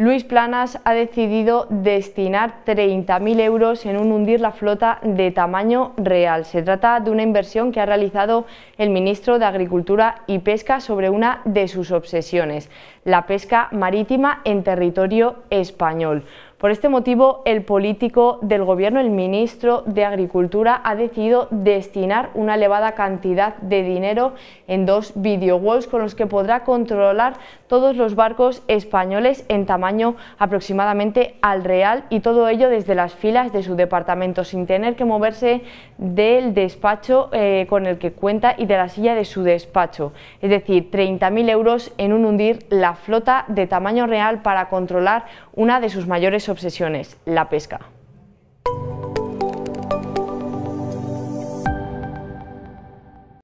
Luis Planas ha decidido destinar 30.000 euros en un hundir la flota de tamaño real. Se trata de una inversión que ha realizado el ministro de Agricultura y Pesca sobre una de sus obsesiones, la pesca marítima en territorio español. Por este motivo, el político del Gobierno, el ministro de Agricultura, ha decidido destinar una elevada cantidad de dinero en dos videowalls con los que podrá controlar todos los barcos españoles en tamaño aproximadamente al real y todo ello desde las filas de su departamento, sin tener que moverse del despacho eh, con el que cuenta y de la silla de su despacho. Es decir, 30.000 euros en un hundir la flota de tamaño real para controlar una de sus mayores obsesiones, la pesca.